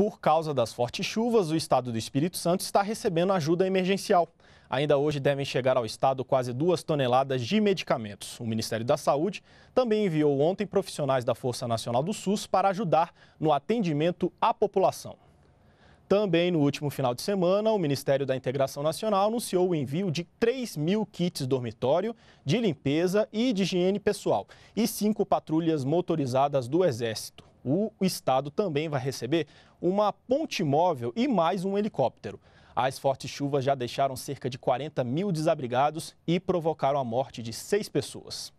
Por causa das fortes chuvas, o estado do Espírito Santo está recebendo ajuda emergencial. Ainda hoje devem chegar ao estado quase duas toneladas de medicamentos. O Ministério da Saúde também enviou ontem profissionais da Força Nacional do SUS para ajudar no atendimento à população. Também no último final de semana, o Ministério da Integração Nacional anunciou o envio de 3 mil kits dormitório, de limpeza e de higiene pessoal e cinco patrulhas motorizadas do Exército o estado também vai receber uma ponte móvel e mais um helicóptero. As fortes chuvas já deixaram cerca de 40 mil desabrigados e provocaram a morte de seis pessoas.